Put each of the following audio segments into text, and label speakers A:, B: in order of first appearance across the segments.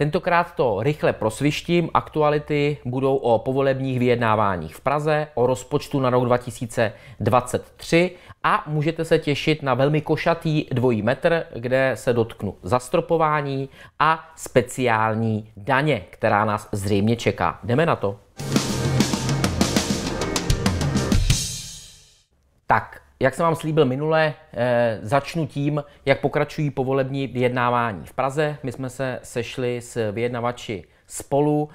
A: Tentokrát to rychle prosvištím. Aktuality budou o povolebních vyjednáváních v Praze, o rozpočtu na rok 2023 a můžete se těšit na velmi košatý dvojí metr, kde se dotknu zastropování a speciální daně, která nás zřejmě čeká. Jdeme na to. Tak, jak jsem vám slíbil minule, eh, začnu tím, jak pokračují povolební vyjednávání v Praze. My jsme se sešli s vyjednavači spolu.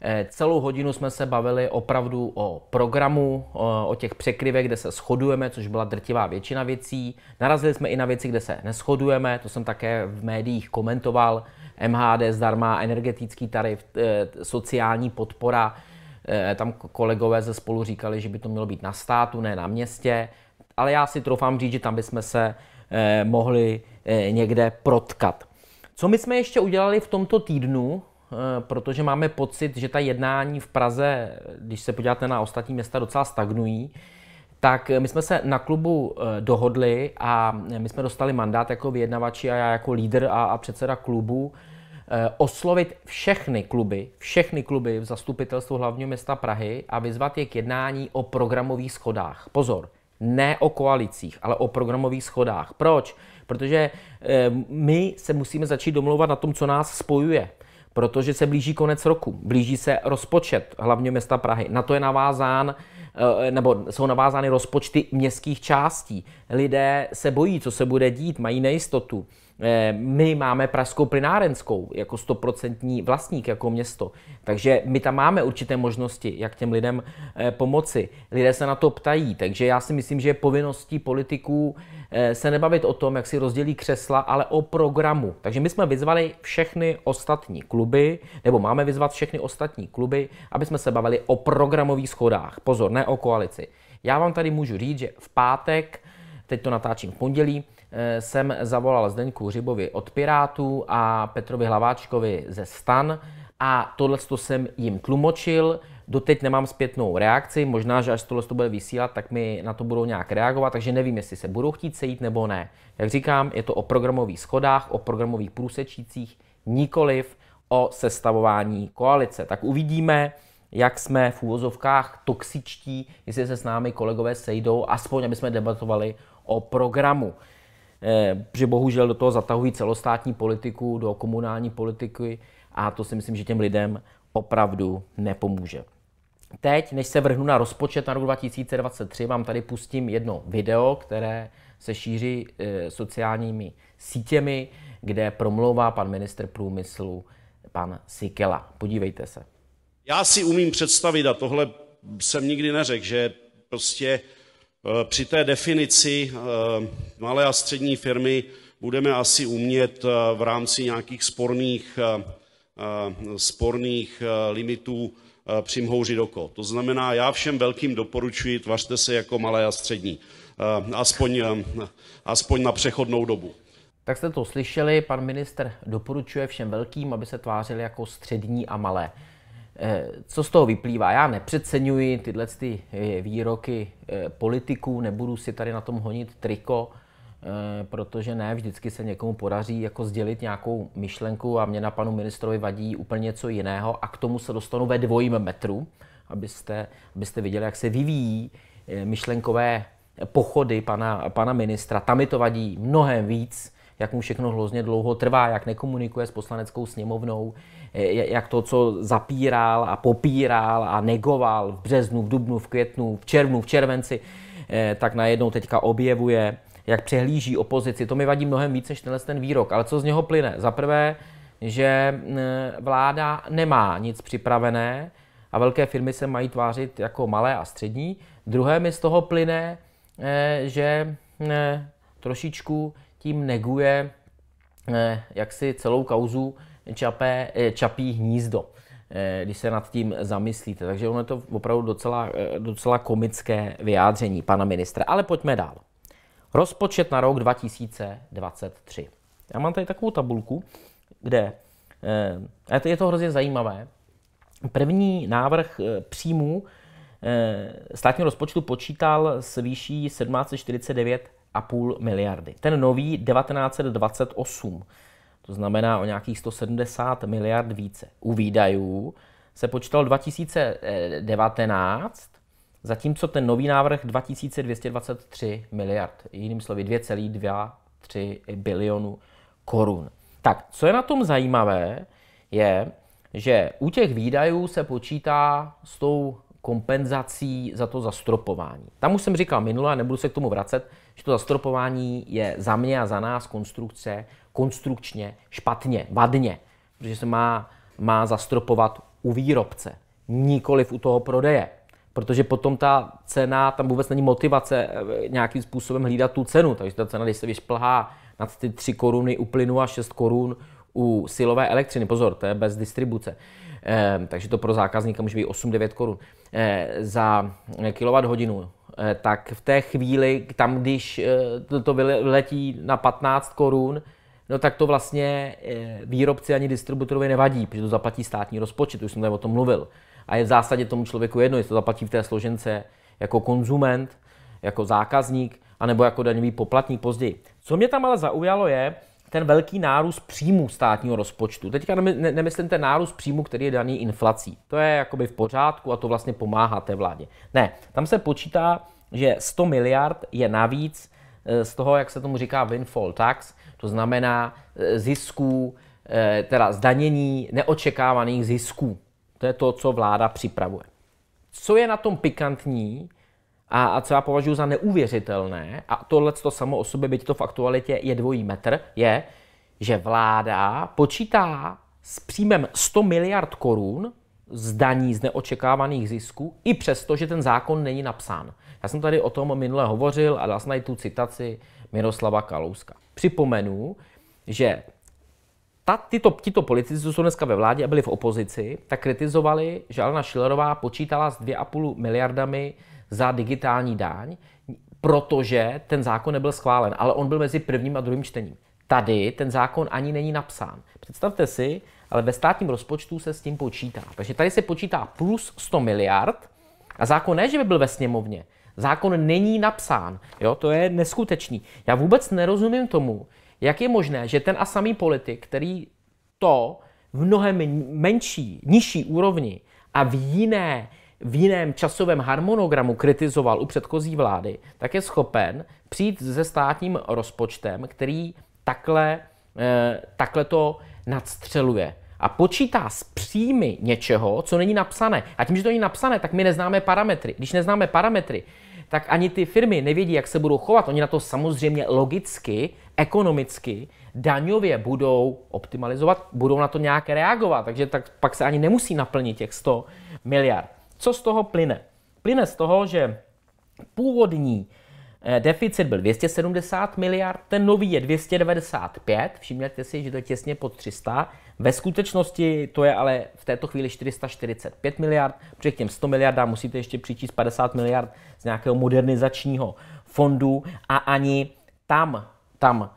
A: Eh, celou hodinu jsme se bavili opravdu o programu, o těch překryvech, kde se shodujeme, což byla drtivá většina věcí. Narazili jsme i na věci, kde se neschodujeme, to jsem také v médiích komentoval. MHD zdarma, energetický tarif, eh, sociální podpora. Tam kolegové ze spolu říkali, že by to mělo být na státu, ne na městě ale já si troufám říct, že tam bychom se eh, mohli eh, někde protkat. Co my jsme ještě udělali v tomto týdnu, eh, protože máme pocit, že ta jednání v Praze, když se podíváte na ostatní města, docela stagnují, tak my jsme se na klubu eh, dohodli a my jsme dostali mandát jako vyjednavači a já jako lídr a, a předseda klubu eh, oslovit všechny kluby, všechny kluby v zastupitelstvu hlavního města Prahy a vyzvat je k jednání o programových schodách. Pozor, ne o koalicích, ale o programových schodách. Proč? Protože eh, my se musíme začít domlouvat na tom, co nás spojuje protože se blíží konec roku, blíží se rozpočet hlavně města Prahy. Na to je navázán, eh, nebo jsou navázány rozpočty městských částí. Lidé se bojí, co se bude dít, mají nejistotu. Eh, my máme Pražskou plynárenskou jako stoprocentní vlastník, jako město. Takže my tam máme určité možnosti, jak těm lidem eh, pomoci. Lidé se na to ptají, takže já si myslím, že je povinností politiků eh, se nebavit o tom, jak si rozdělí křesla, ale o programu. Takže my jsme vyzvali všechny ostatní kluby, nebo máme vyzvat všechny ostatní kluby, aby jsme se bavili o programových schodách. Pozor, ne o koalici. Já vám tady můžu říct, že v pátek, teď to natáčím v pondělí, jsem eh, zavolal Zdeňku Hřibovi od Pirátů a Petrovi Hlaváčkovi ze Stan a tohle jsem jim tlumočil. Doteď nemám zpětnou reakci, možná, že až tohle to bude vysílat, tak mi na to budou nějak reagovat, takže nevím, jestli se budou chtít sejít nebo ne. Jak říkám, je to o programových schodách, o programových průsečících, nikoliv o sestavování koalice. Tak uvidíme, jak jsme v úvozovkách toxičtí, jestli se s námi kolegové sejdou, aspoň aby jsme debatovali o programu. Eh, že bohužel do toho zatahují celostátní politiku, do komunální politiky a to si myslím, že těm lidem opravdu nepomůže. Teď, než se vrhnu na rozpočet na rok 2023, vám tady pustím jedno video, které se šíří eh, sociálními sítěmi, kde promlouvá pan ministr průmyslu, pan Sikela. Podívejte se. Já si umím představit, a tohle jsem nikdy neřekl, že prostě Eh, při té definici eh, malé a střední firmy budeme asi umět eh, v rámci nějakých sporných, sporných limitů přimhouřit oko. To znamená, já všem velkým doporučuji, tvařte se jako malé a střední, aspoň, aspoň na přechodnou dobu. Tak jste to slyšeli, pan minister doporučuje všem velkým, aby se tvářili jako střední a malé. Eh, co z toho vyplývá? Já nepřeceňuji tyhle ty eh, výroky eh, politiků, nebudu si tady na tom honit triko, protože ne vždycky se někomu podaří jako sdělit nějakou myšlenku a mě na panu ministrovi vadí úplně něco jiného a k tomu se dostanu ve dvojím metru, abyste, abyste viděli, jak se vyvíjí myšlenkové pochody pana, pana ministra. Tam mi to vadí mnohem víc, jak mu všechno hrozně dlouho trvá, jak nekomunikuje s poslaneckou sněmovnou, Eh, jak to, co zapíral a popíral a negoval v březnu, v dubnu, v květnu, v červnu, v červenci, eh, tak najednou teďka objevuje, jak přehlíží opozici. To mi vadí mnohem více, než tenhle ten výrok. Ale co z něho plyne? Za prvé, že eh, vláda nemá nic připravené a velké firmy se mají tvářit jako malé a střední. Druhé mi z toho plyne, že trošičku tím neguje jaksi celou kauzu čapé, eh, čapí hnízdo, eh, když se nad tím zamyslíte. Takže ono je to opravdu docela, eh, docela komické vyjádření pana ministra. Ale pojďme dál. Rozpočet na rok 2023. Já mám tady takovou tabulku, kde je to hrozně zajímavé. První návrh příjmů státního rozpočtu počítal s výší 1749,5 miliardy. Ten nový 1928 to znamená o nějakých 170 miliard více. U výdajů se počítal 2019, zatímco ten nový návrh 2223 miliard, jiným slovy 2,23 bilionu korun. Tak, co je na tom zajímavé, je, že u těch výdajů se počítá s tou kompenzací za to zastropování. Tam už jsem říkal minule, a nebudu se k tomu vracet, že to zastropování je za mě a za nás konstrukce konstrukčně špatně, vadně, protože se má, má zastropovat u výrobce, nikoliv u toho prodeje. Protože potom ta cena, tam vůbec není motivace eh, nějakým způsobem hlídat tu cenu. Takže ta cena, když se vyšplhá nad ty 3 koruny u plynu a 6 korun u silové elektřiny, pozor, to je bez distribuce, ehm, takže to pro zákazníka může být 8-9 korun. Eh, za hodinu, eh, tak v té chvíli, tam když eh, to vyletí na 15 korun, no tak to vlastně výrobci ani distributorovi nevadí, protože to zaplatí státní rozpočet, už jsem tady o tom mluvil. A je v zásadě tomu člověku jedno, jestli to zaplatí v té složence jako konzument, jako zákazník, anebo jako daňový poplatník později. Co mě tam ale zaujalo je, ten velký nárůst příjmů státního rozpočtu. Teďka nemyslím ten nárůst příjmu, který je daný inflací. To je jakoby v pořádku a to vlastně pomáhá té vládě. Ne, tam se počítá, že 100 miliard je navíc eh, z toho, jak se tomu říká windfall tax, to znamená eh, zisků, eh, teda zdanění neočekávaných zisků. To je to, co vláda připravuje. Co je na tom pikantní, a, a co já považuji za neuvěřitelné, a tohle to samo o sobě, byť to v aktualitě je dvojí metr, je, že vláda počítá s příjmem 100 miliard korun z daní z neočekávaných zisků, i přesto, že ten zákon není napsán. Já jsem tady o tom minule hovořil a dal jsem tady tu citaci Miroslava Kalouska. Připomenu, že ta, tyto, tyto politici, co jsou dneska ve vládě a byli v opozici, tak kritizovali, že Alena Schillerová počítala s 2,5 miliardami za digitální daň, protože ten zákon nebyl schválen, ale on byl mezi prvním a druhým čtením. Tady ten zákon ani není napsán. Představte si, ale ve státním rozpočtu se s tím počítá. Takže tady se počítá plus 100 miliard a zákon ne, že by byl ve sněmovně. Zákon není napsán. Jo, to je neskutečný. Já vůbec nerozumím tomu, jak je možné, že ten a samý politik, který to v mnohem menší, nižší úrovni a v jiné v jiném časovém harmonogramu kritizoval u předchozí vlády, tak je schopen přijít se státním rozpočtem, který takhle, eh, takhle to nadstřeluje a počítá s příjmy něčeho, co není napsané. A tím, že to není napsané, tak my neznáme parametry. Když neznáme parametry, tak ani ty firmy nevědí, jak se budou chovat. Oni na to samozřejmě logicky, ekonomicky, daňově budou optimalizovat, budou na to nějak reagovat. Takže tak pak se ani nemusí naplnit těch 100 miliard. Co z toho plyne? Plyne z toho, že původní eh, deficit byl 270 miliard, ten nový je 295, všimněte si, že to je těsně pod 300, ve skutečnosti to je ale v této chvíli 445 miliard, protože k těm 100 miliardám musíte ještě přičíst 50 miliard z nějakého modernizačního fondu a ani tam, tam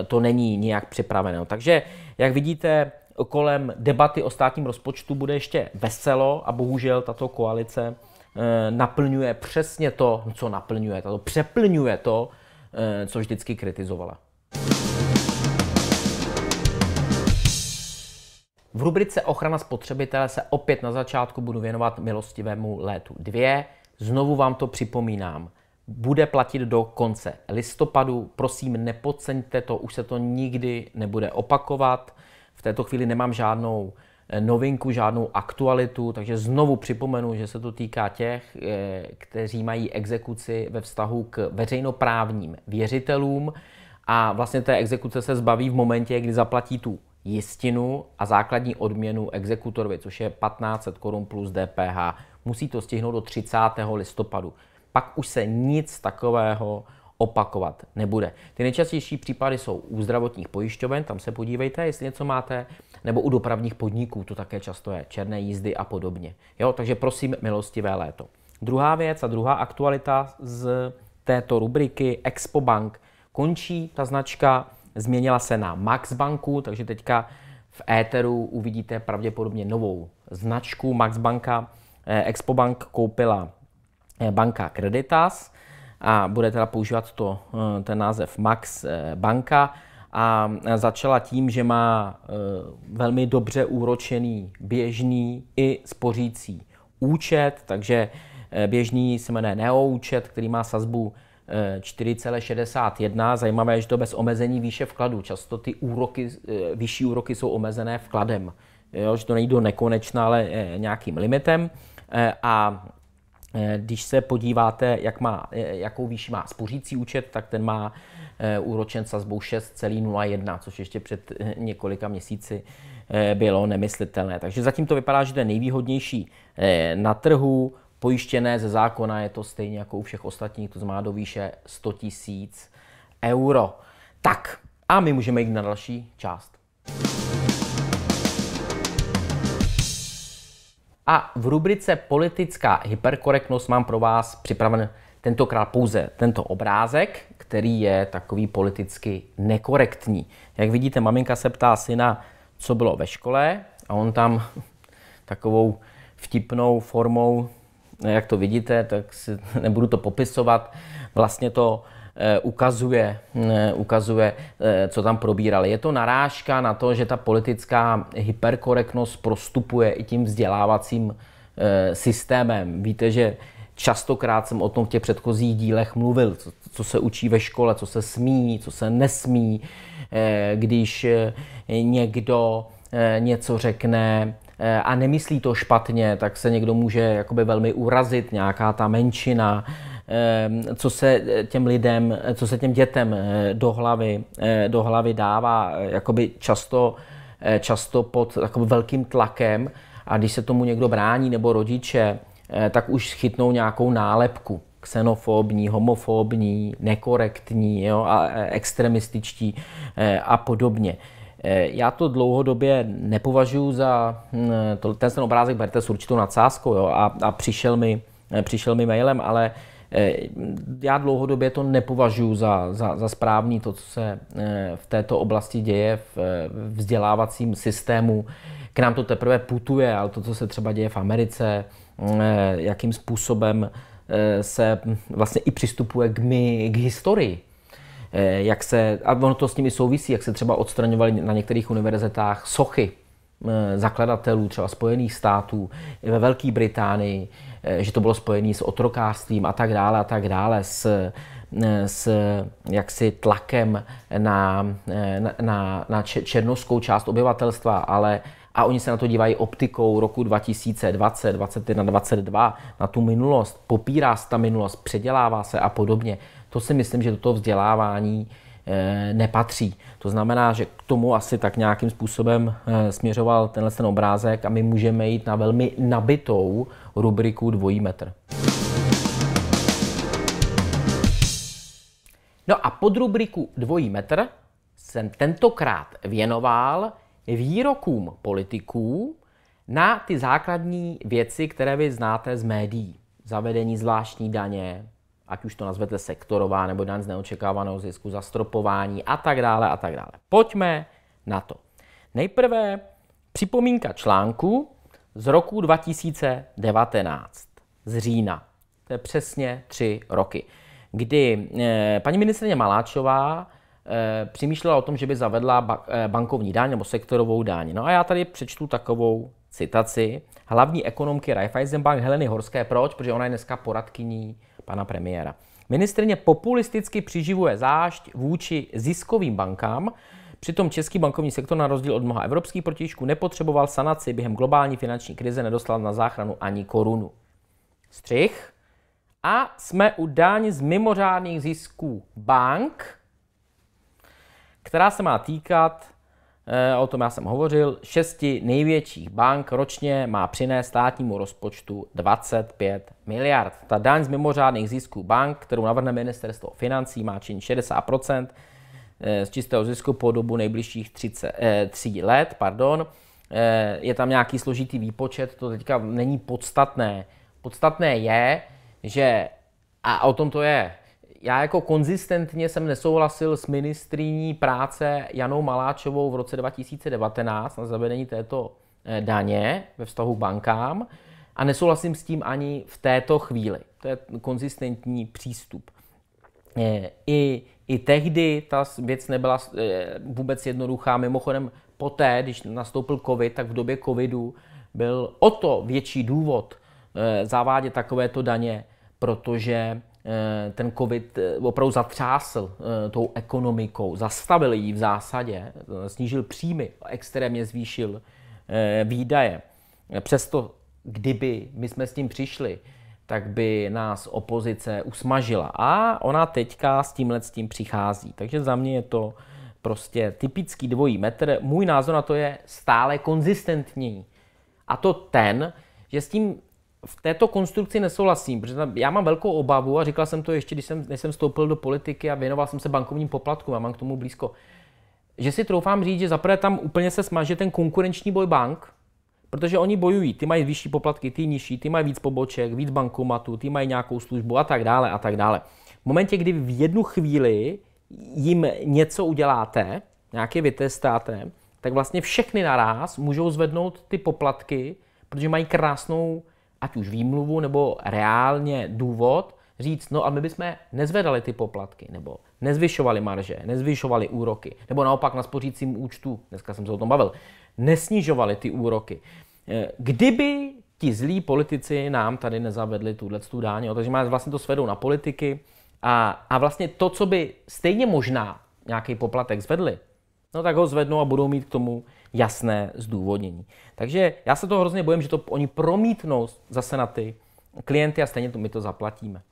A: eh, to není nějak připraveno. Takže, jak vidíte, kolem debaty o státním rozpočtu bude ještě veselo a bohužel tato koalice eh, naplňuje přesně to, co naplňuje, tato přeplňuje to, eh, co vždycky kritizovala. V rubrice Ochrana spotřebitele se opět na začátku budu věnovat milostivému létu 2. Znovu vám to připomínám. Bude platit do konce listopadu. Prosím, nepodceňte to, už se to nikdy nebude opakovat. V této chvíli nemám žádnou eh, novinku, žádnou aktualitu, takže znovu připomenu, že se to týká těch, eh, kteří mají exekuci ve vztahu k veřejnoprávním věřitelům a vlastně té exekuce se zbaví v momentě, kdy zaplatí tu jistinu a základní odměnu exekutorovi, což je 1500 korun plus DPH. Musí to stihnout do 30. listopadu. Pak už se nic takového opakovat nebude. Ty nejčastější případy jsou u zdravotních pojišťoven, tam se podívejte, jestli něco máte, nebo u dopravních podniků, to také často je, černé jízdy a podobně. Jo, takže prosím, milostivé léto. Druhá věc a druhá aktualita z této rubriky Expo Bank. Končí ta značka, změnila se na Max Banku, takže teďka v éteru uvidíte pravděpodobně novou značku Max Banka. Eh, Expo Bank koupila eh, banka Creditas a bude teda používat to, eh, ten název Max eh, Banka a eh, začala tím, že má velmi dobře úročený běžný i spořící účet, takže běžný se jmenuje Neo účet, který má sazbu 4,61. Zajímavé, že to bez omezení výše vkladu. Často ty úroky, vyšší úroky jsou omezené vkladem. Jo, že to nejde do nekonečna, ale nějakým limitem. A Eh, když se podíváte, jak má, eh, jakou výši má spořící účet, tak ten má eh, úročen sazbou 6,01, což ještě před několika měsíci bylo nemyslitelné. Takže zatím to vypadá, že to je nejvýhodnější na trhu. Pojištěné ze zákona je to stejně jako u všech ostatních, to znamená do výše 100 000 euro. Tak a my můžeme jít na další část. A v rubrice Politická hyperkorektnost mám pro vás připraven tentokrát pouze tento obrázek, který je takový politicky nekorektní. Jak vidíte, maminka se ptá syna, co bylo ve škole a on tam takovou vtipnou formou, jak to vidíte, tak si nebudu to popisovat, vlastně to Eh, ukazuje, eh, ukazuje, eh, co tam probírali. Je to narážka na to, že ta politická hyperkorektnost prostupuje i tím vzdělávacím systémem. Víte, že častokrát jsem o tom v těch předchozích dílech mluvil, co, se učí ve škole, co se smí, co se nesmí, když někdo něco řekne a nemyslí to špatně, tak se někdo může jakoby velmi urazit, nějaká ta menšina, Ehm, co se eh, těm lidem, eh, co se těm dětem eh, do hlavy, do hlavy dává, jakoby často, často pod takovým velkým tlakem a když se tomu někdo brání nebo rodiče, tak už chytnou nějakou nálepku xenofobní, homofobní, nekorektní jo, a extremističtí a podobně. Já to dlouhodobě nepovažuji za, hm, ten, ten obrázek berte s určitou nadsázkou jo, a, a přišel, mi, přišel mi mailem, ale Eh, já dlouhodobě to nepovažuji za, za, za správný, to, co se eh, v této oblasti děje eh, v vzdělávacím systému. K nám to teprve putuje, ale to, co se třeba děje v Americe, jakým způsobem se vlastně i přistupuje k, my, k historii jak se, a ono to s nimi souvisí, jak se třeba odstraňovaly na některých univerzitách sochy Eh, zakladatelů třeba Spojených států, ve Velké Británii, eh, že to bylo spojené s otrokářstvím a tak dále a tak dále, s, eh, s jaksi tlakem na, na, na, na černoskou část obyvatelstva, ale a oni se na to dívají optikou roku 2020, 2021, 2022, na tu minulost, popírá se ta minulost, předělává se a podobně. To si myslím, že do toho vzdělávání nepatří. To znamená, že k tomu asi tak nějakým způsobem eh, směřoval tenhle ten obrázek a my můžeme jít na velmi nabitou rubriku dvojí metr. No a pod rubriku dvojí metr jsem tentokrát věnoval výrokům politiků na ty základní věci, které vy znáte z médií. Zavedení zvláštní daně, ať už to nazvete sektorová nebo daň z neočekávaného zisku, zastropování a tak dále a tak dále. Pojďme na to. Nejprve připomínka článku z roku 2019, z října. To je přesně tři roky, kdy eh, paní ministrině Maláčová eh, přemýšlela o tom, že by zavedla eh, bankovní daň nebo sektorovou daň. No a já tady přečtu takovou citaci hlavní ekonomky Raiffeisenbank Heleny Horské. Proč? Protože ona je dneska poradkyní pana premiéra. Ministrně populisticky přiživuje zášť vůči ziskovým bankám, Přitom český bankovní sektor na rozdíl od mnoha evropských protižků nepotřeboval sanaci během globální finanční krize, nedostal na záchranu ani korunu. Střih. A jsme u dáň z mimořádných zisků bank, která se má týkat Eh, o tom já jsem hovořil, šesti největších bank ročně má přinést státnímu rozpočtu 25 miliard. Ta daň z mimořádných zisků bank, kterou navrhne ministerstvo financí, má čin 60% eh, z čistého zisku po dobu nejbližších 30, eh, 3 let. Pardon. Eh, je tam nějaký složitý výpočet, to teďka není podstatné. Podstatné je, že, a o tom to je, já jako konzistentně jsem nesouhlasil s ministrní práce Janou Maláčovou v roce 2019 na zavedení této eh, daně ve vztahu k bankám a nesouhlasím s tím ani v této chvíli. To je konzistentní přístup. Eh, I, I tehdy ta věc nebyla eh, vůbec jednoduchá. Mimochodem, poté, když nastoupil COVID, tak v době COVIDu byl o to větší důvod zavádět takovéto daně, protože Eh, ten covid eh, opravdu zatřásl eh, tou ekonomikou, zastavil ji v zásadě, snížil příjmy, extrémně zvýšil výdaje. Přesto, kdyby my jsme s tím přišli, tak by nás opozice usmažila. A ona teďka s tímhle s tím přichází. Takže za mě je to prostě typický dvojí metr. Můj názor na to je stále konzistentní. A to ten, že s tím v této konstrukci nesouhlasím, protože já mám velkou obavu a říkal jsem to ještě, když jsem, než jsem vstoupil do politiky a věnoval jsem se bankovním poplatkům a mám k tomu blízko, že si troufám říct, že zaprvé tam úplně se smaže ten konkurenční boj bank, protože oni bojují, ty mají vyšší poplatky, ty nižší, ty mají víc poboček, víc bankomatů, ty mají nějakou službu a tak dále a tak dále. V momentě, kdy v jednu chvíli jim něco uděláte, nějaké vytestáte, tak vlastně všechny naraz můžou zvednout ty poplatky, protože mají krásnou ať už výmluvu nebo reálně důvod říct, no a my bychom nezvedali ty poplatky, nebo nezvyšovali marže, nezvyšovali úroky, nebo naopak na spořícím účtu, dneska jsem se o tom bavil, nesnižovali ty úroky. Eh, kdyby ti zlí politici nám tady nezavedli tuhle tu dáň, takže má vlastně to svedou na politiky a, a vlastně to, co by stejně možná nějaký poplatek zvedli, no tak ho zvednou a budou mít k tomu jasné zdůvodnění. Takže já se toho hrozně bojím, že to oni promítnou zase na ty klienty a stejně to my to zaplatíme.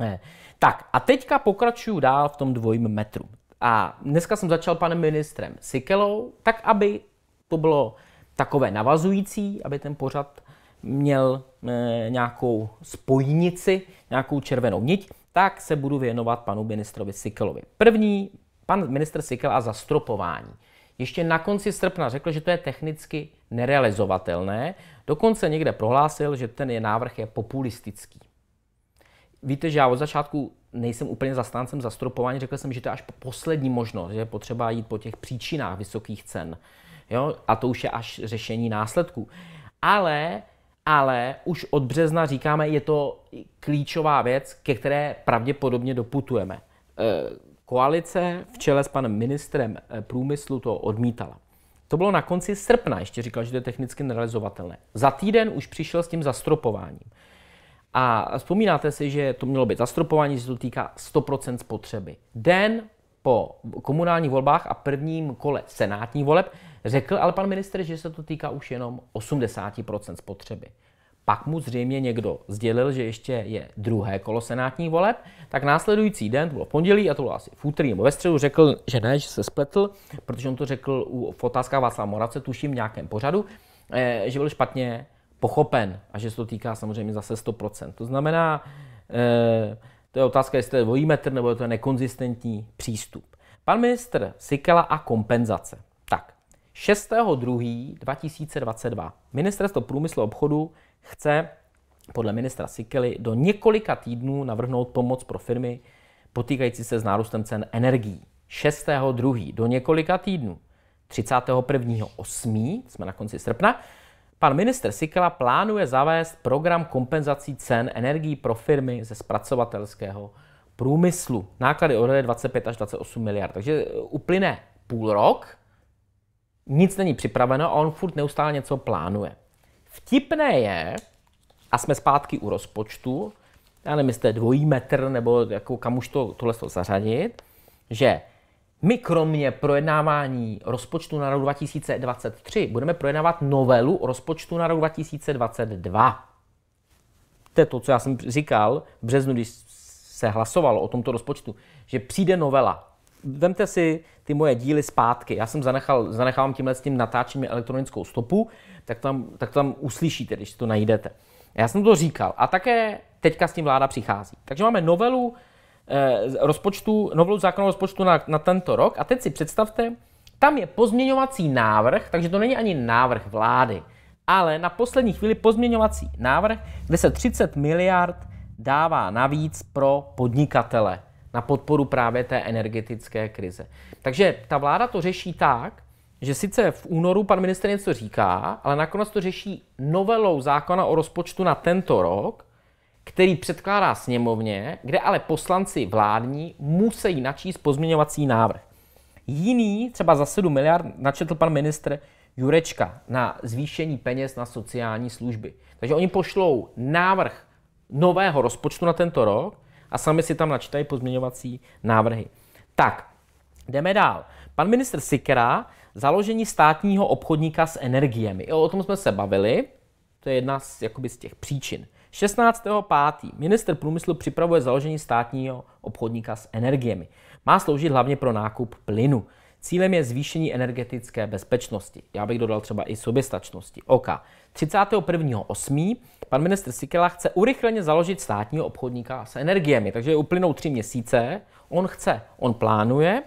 A: Ne. Eh, tak a teďka pokračuju dál v tom dvojím metru. A dneska jsem začal panem ministrem Sikelou, tak aby to bylo takové navazující, aby ten pořad měl e, nějakou spojnici, nějakou červenou niť, tak se budu věnovat panu ministrovi Sikelovi. První, pan minister Sikel a zastropování ještě na konci srpna řekl, že to je technicky nerealizovatelné. Dokonce někde prohlásil, že ten je návrh je populistický. Víte, že já od začátku nejsem úplně zastáncem zastropování, řekl jsem, že to je až poslední možnost, že je potřeba jít po těch příčinách vysokých cen. Jo? A to už je až řešení následků. Ale, ale už od března říkáme, je to klíčová věc, ke které pravděpodobně doputujeme. E- koalice v čele s panem ministrem eh, průmyslu to odmítala. To bylo na konci srpna, ještě říkal, že to je technicky nerealizovatelné. Za týden už přišel s tím zastropováním. A vzpomínáte si, že to mělo být zastropování, že to týká 100% spotřeby. Den po komunálních volbách a prvním kole senátních voleb řekl ale pan minister, že se to týká už jenom 80% spotřeby. Pak mu zřejmě někdo sdělil, že ještě je druhé kolo senátních voleb, tak následující den, to bylo pondělí a to bylo asi v úterý nebo ve středu, řekl, že ne, že se spletl, protože on to řekl u, otázka Václava Moravce, tuším v nějakém pořadu, eh, že byl špatně pochopen a že se to týká samozřejmě zase 100%. To znamená, eh, to je otázka, jestli to je dvojí metr nebo je to nekonzistentní přístup. Pan ministr Sikela a kompenzace. Tak, 6.2.2022 ministerstvo průmyslu a obchodu chce podle ministra Sikely do několika týdnů navrhnout pomoc pro firmy potýkající se s nárůstem cen energií. 6.2. do několika týdnů, 31.8. jsme na konci srpna, pan minister Sikela plánuje zavést program kompenzací cen energií pro firmy ze zpracovatelského průmyslu. Náklady odhaduje 25 až 28 miliard. Takže eh, uplyne půl rok, nic není připraveno a on furt neustále něco plánuje. Vtipné je, a jsme zpátky u rozpočtu, já nevím, jestli to je dvojí metr, nebo jako kam už to, tohle to zařadit, že my kromě projednávání rozpočtu na rok 2023 budeme projednávat novelu o rozpočtu na rok 2022. To je to, co já jsem říkal v březnu, když se hlasovalo o tomto rozpočtu, že přijde novela vemte si ty moje díly zpátky. Já jsem zanechal, zanechávám tímhle s tím natáčením elektronickou stopu, tak tam, tak tam uslyšíte, když to najdete. Já jsem to říkal a také teďka s tím vláda přichází. Takže máme novelu eh, rozpočtu, novelu zákonu rozpočtu na, na tento rok a teď si představte, tam je pozměňovací návrh, takže to není ani návrh vlády, ale na poslední chvíli pozměňovací návrh, kde se 30 miliard dává navíc pro podnikatele na podporu právě té energetické krize. Takže ta vláda to řeší tak, že sice v únoru pan minister něco říká, ale nakonec to řeší novelou zákona o rozpočtu na tento rok, který předkládá sněmovně, kde ale poslanci vládní musí načíst pozměňovací návrh. Jiný, třeba za 7 miliard, načetl pan ministr Jurečka na zvýšení peněz na sociální služby. Takže oni pošlou návrh nového rozpočtu na tento rok, a sami si tam načítají pozměňovací návrhy. Tak, jdeme dál. Pan ministr Sikera založení státního obchodníka s energiemi. Jo, o tom jsme se bavili, to je jedna z, jakoby, z těch příčin. 16.5. minister průmyslu připravuje založení státního obchodníka s energiemi. Má sloužit hlavně pro nákup plynu. Cílem je zvýšení energetické bezpečnosti. Já bych dodal třeba i soběstačnosti. OK. 31.8. pan ministr Sikela chce urychleně založit státního obchodníka s energiemi, takže uplynou tři měsíce. On chce, on plánuje,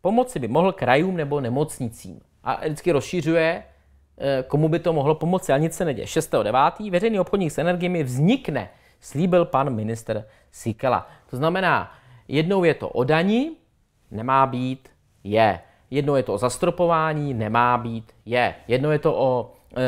A: pomoci by mohl krajům nebo nemocnicím. A vždycky rozšiřuje, eh, komu by to mohlo pomoci, ale nic se neděje. 6.9. veřejný obchodník s energiemi vznikne, slíbil pan minister Sikela. To znamená, jednou je to o daní, nemá být, je jedno je to o zastropování, nemá být, je. Jedno je to o, e,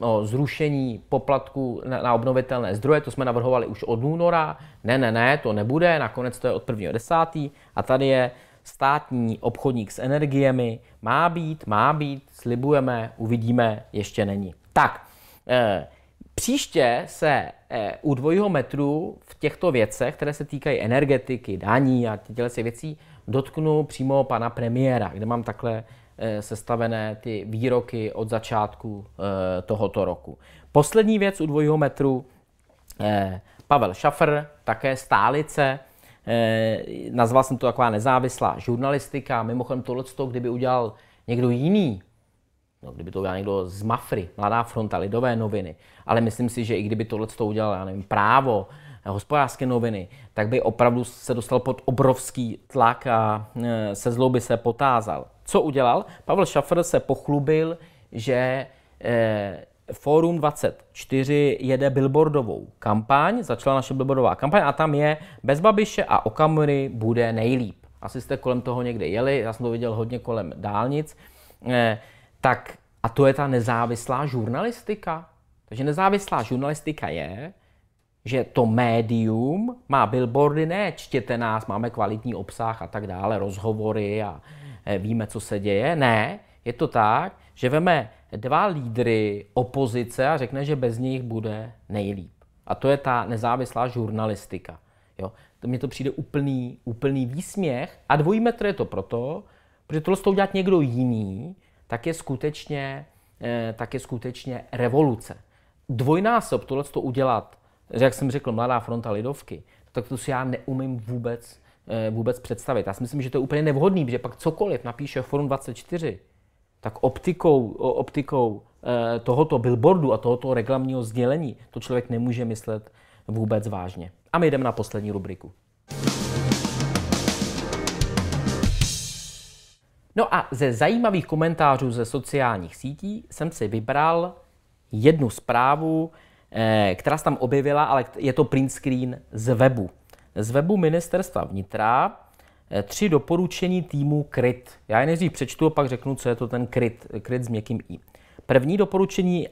A: o zrušení poplatku na, na obnovitelné zdroje, to jsme navrhovali už od února, ne, ne, ne, to nebude, nakonec to je od 1.10. A tady je státní obchodník s energiemi, má být, má být, slibujeme, uvidíme, ještě není. Tak, e, Příště se e, u dvojího metru v těchto věcech, které se týkají energetiky, daní a těchto věcí, dotknu přímo pana premiéra, kde mám takhle eh, sestavené ty výroky od začátku eh, tohoto roku. Poslední věc u dvojího metru, eh, Pavel Šafr, také stálice, nazval jsem to taková nezávislá žurnalistika. Mimochodem tohle, kdyby udělal někdo jiný, no, kdyby to udělal někdo z Mafry, Mladá fronta, Lidové noviny, ale myslím si, že i kdyby tohle udělal, já nevím, právo, Eh, hospodářské noviny, tak by opravdu se dostal pod obrovský tlak a eh, se by se potázal. Co udělal? Pavel Šafr se pochlubil, že eh, Forum 24 jede billboardovou kampaň, začala naše billboardová kampaň a tam je bez Babiše a Okamury bude nejlíp. Asi jste kolem toho někde jeli, já jsem to viděl hodně kolem dálnic. tak a to je ta nezávislá žurnalistika. Takže nezávislá žurnalistika je, že to médium má billboardy, ne čtěte nás, máme kvalitní obsah a tak dále, rozhovory a eh, víme, co se děje. Ne, je to tak, že veme dva lídry opozice a řekne, že bez nich bude nejlíp. A to je ta nezávislá žurnalistika. Jo? To mně to přijde úplný, úplný výsměch. A dvojí metr je to proto, protože tohle to udělat někdo jiný, tak je skutečně, eh, tak je skutečně revoluce. Dvojnásob tohle to udělat jak jsem řekl, Mladá fronta Lidovky, tak to si já neumím vůbec, eh, vůbec představit. Já si myslím, že to je úplně nevhodný, protože pak cokoliv napíše Forum 24, tak optikou, optikou eh, tohoto billboardu a tohoto reklamního sdělení to člověk nemůže myslet vůbec vážně. A my jdeme na poslední rubriku. No a ze zajímavých komentářů ze sociálních sítí jsem si vybral jednu zprávu, Eh, která se tam objevila, ale je to print screen z webu. Z webu ministerstva vnitra eh, tři doporučení týmu KRIT. Já je nejdřív přečtu a pak řeknu, co je to ten KRIT, KRIT s měkkým I. První doporučení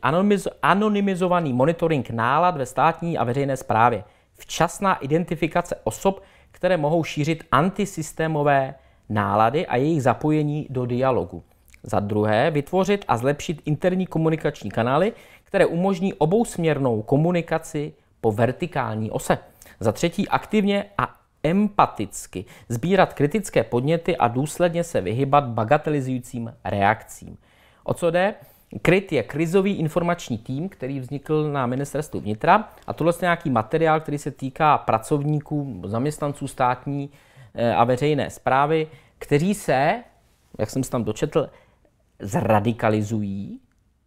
A: anonymizovaný monitoring nálad ve státní a veřejné správě. Včasná identifikace osob, které mohou šířit antisystémové nálady a jejich zapojení do dialogu. Za druhé, vytvořit a zlepšit interní komunikační kanály, které umožní obousměrnou komunikaci po vertikální ose. Za třetí, aktivně a empaticky sbírat kritické podněty a důsledně se vyhybat bagatelizujícím reakcím. O co jde? KRIT je krizový informační tým, který vznikl na ministerstvu vnitra a tohle je nějaký materiál, který se týká pracovníků, zaměstnanců státní eh, a veřejné zprávy, kteří se, jak jsem se tam dočetl, zradikalizují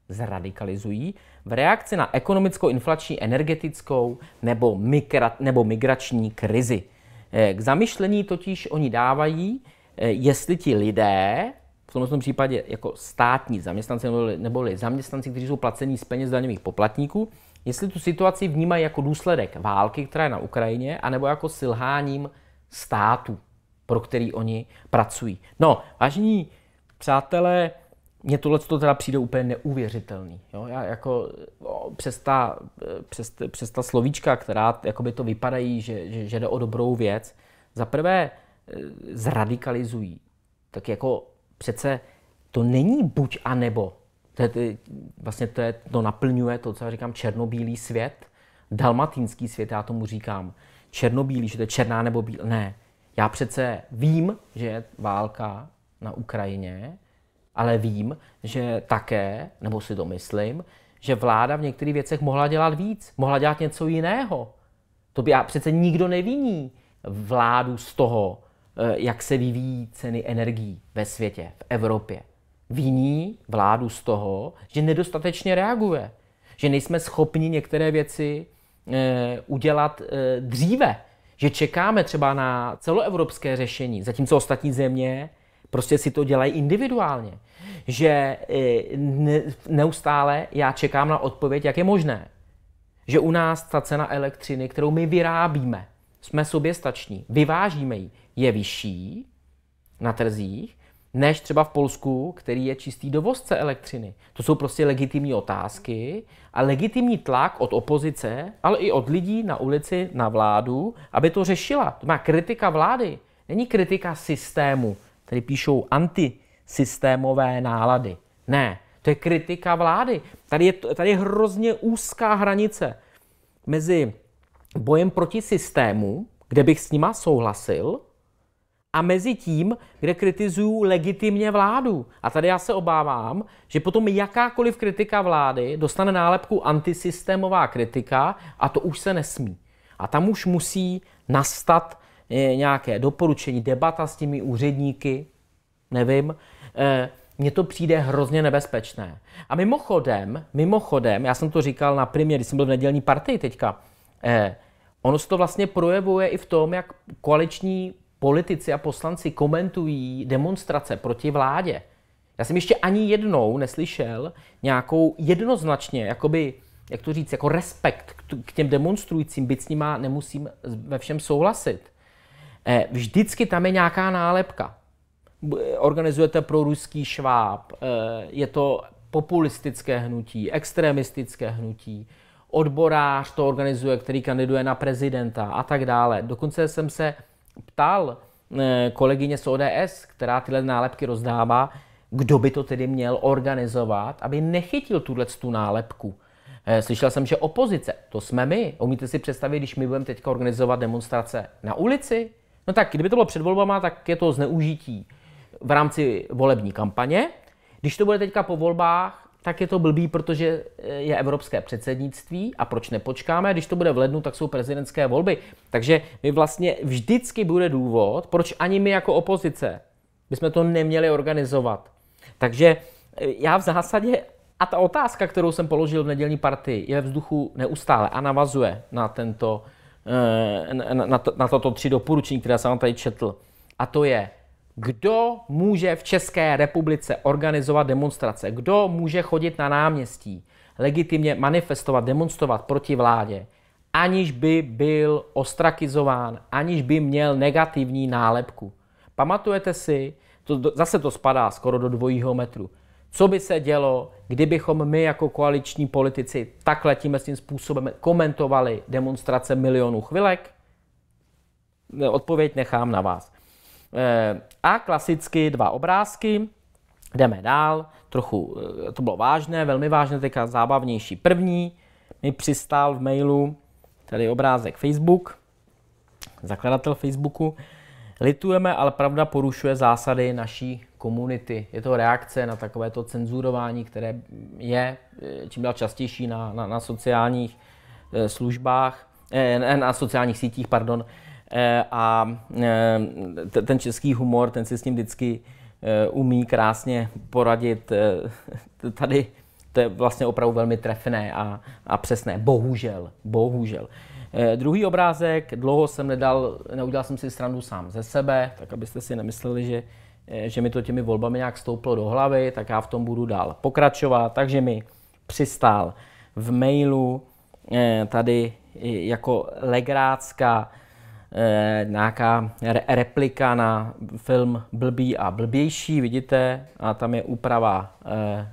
A: zradikalizují v reakci na ekonomickou, inflační, energetickou nebo, mikra, nebo migrační krizi. Eh, k zamyšlení totiž oni dávají, eh, jestli ti lidé, v tomto případě jako státní zaměstnanci neboli, neboli zaměstnanci, kteří jsou placení z peněz daňových poplatníků, jestli tu situaci vnímají jako důsledek války, která je na Ukrajině, anebo jako silháním státu, pro který oni pracují. No, vážení přátelé, mně tohle to teda přijde úplně neuvěřitelný. Jo? Já jako o, přes ta, přes, přes ta slovíčka, která jakoby to vypadají, že, že, že jde o dobrou věc, za prvé e, zradikalizují. Tak jako přece to není buď a nebo. To je, vlastně to, je, to naplňuje to, co já říkám, černobílý svět, dalmatinský svět, já tomu říkám. Černobílý, že to je černá nebo bílá. Ne, já přece vím, že je válka na Ukrajině, ale vím, že také, nebo si to myslím, že vláda v některých věcech mohla dělat víc, mohla dělat něco jiného. To by já přece nikdo neviní vládu z toho, eh, jak se vyvíjí ceny energií ve světě, v Evropě. Viní vládu z toho, že nedostatečně reaguje, že nejsme schopni některé věci e, udělat e, dříve, že čekáme třeba na celoevropské řešení, zatímco ostatní země Prostě si to dělají individuálně. Že eh, neustále já čekám na odpověď, jak je možné. Že u nás ta cena elektřiny, kterou my vyrábíme, jsme soběstační, vyvážíme ji, je vyšší na trzích, než třeba v Polsku, který je čistý dovozce elektřiny. To jsou prostě legitimní otázky a legitimní tlak od opozice, ale i od lidí na ulici, na vládu, aby to řešila. To má kritika vlády, není kritika systému. Tady píšou antisystémové nálady. Ne, to je kritika vlády. Tady je, tady je hrozně úzká hranice mezi bojem proti systému, kde bych s nima souhlasil, a mezi tím, kde kritizuju legitimně vládu. A tady já se obávám, že potom jakákoliv kritika vlády dostane nálepku antisystémová kritika a to už se nesmí. A tam už musí nastat Eh, nějaké doporučení, debata s těmi úředníky, nevím, eh, mně to přijde hrozně nebezpečné. A mimochodem, mimochodem, já jsem to říkal na primě, když jsem byl v nedělní partii teďka, eh, ono se to vlastně projevuje i v tom, jak koaliční politici a poslanci komentují demonstrace proti vládě. Já jsem ještě ani jednou neslyšel nějakou jednoznačně, jakoby, jak to říct, jako respekt k těm demonstrujícím, byť s nima nemusím ve všem souhlasit Eh, vždycky tam je nějaká nálepka. Eh, organizujete pro ruský šváb, eh, je to populistické hnutí, extremistické hnutí, odborář to organizuje, který kandiduje na prezidenta a tak dále. Dokonce jsem se ptal kolegyně z ODS, která tyhle nálepky rozdává, kdo by to tedy měl organizovat, aby nechytil tuhle tu nálepku. Slyšel jsem, že opozice, to jsme my. Umíte si představit, když my budeme teď organizovat demonstrace na ulici? No tak, kdyby to bylo před volbama, tak je to zneužití v rámci volební kampaně. Když to bude teďka po volbách, tak je to blbý, protože eh, je evropské předsednictví a proč nepočkáme, když to bude v lednu, tak jsou prezidentské volby. Takže my vlastně vždycky bude důvod, proč ani my jako opozice bychom to neměli organizovat. Takže eh, já v zásadě, a ta otázka, kterou jsem položil v nedělní partii, je ve vzduchu neustále a navazuje na tento Eh, na, to, na toto tři doporučení, které jsem vám tady četl. A to je, kdo může v České republice organizovat demonstrace, kdo může chodit na náměstí, legitimně manifestovat, demonstrovat proti vládě, aniž by byl ostrakizován, aniž by měl negativní nálepku. Pamatujete si, to, zase to spadá skoro do dvojího metru. Co by se dělo, kdybychom my jako koaliční politici takhle tímhle tím způsobem komentovali demonstrace milionů chvilek? Odpověď nechám na vás. Eh, a klasicky dva obrázky. Jdeme dál. Trochu, eh, to bylo vážné, velmi vážné, teďka zábavnější. První mi přistál v mailu, tady obrázek Facebook, zakladatel Facebooku. Litujeme, ale pravda porušuje zásady naší komunity. Je to reakce na takovéto cenzurování, které je eh, čím dál častější na, na, na sociálních eh, službách, eh, na sociálních sítích, pardon. A ten český humor, ten si s tím vždycky umí krásně poradit. Tady to je vlastně opravdu velmi trefné a, a přesné. Bohužel, bohužel. Eh, druhý obrázek, dlouho jsem nedal, neudělal jsem si stranu sám ze sebe, tak abyste si nemysleli, že Eh, že mi to těmi volbami nějak stouplo do hlavy, tak já v tom budu dál pokračovat. Takže mi přistál v mailu eh, tady jako legrácká eh, nějaká replika na film Blbý a blbější, vidíte, a tam je úprava,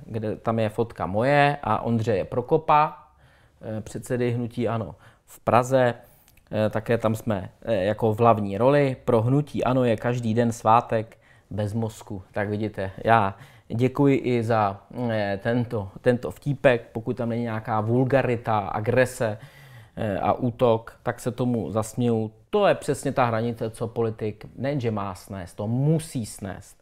A: kde tam je fotka moje a Ondřeje Prokopa, předsedy Hnutí Ano v Praze. Také tam jsme jako v hlavní roli. Pro Hnutí Ano je každý den svátek, bez mozku. Tak vidíte, já děkuji i za eh, tento, tento vtípek, pokud tam není nějaká vulgarita, agrese eh, a útok, tak se tomu zasměju. To je přesně ta hranice, co politik nejenže má snést, to musí snést.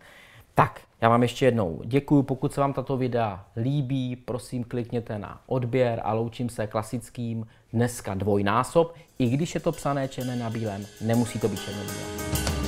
A: Tak, já vám ještě jednou děkuji, pokud se vám tato videa líbí, prosím klikněte na odběr a loučím se klasickým dneska dvojnásob, i když je to psané černé na bílém, nemusí to být černé na bílém.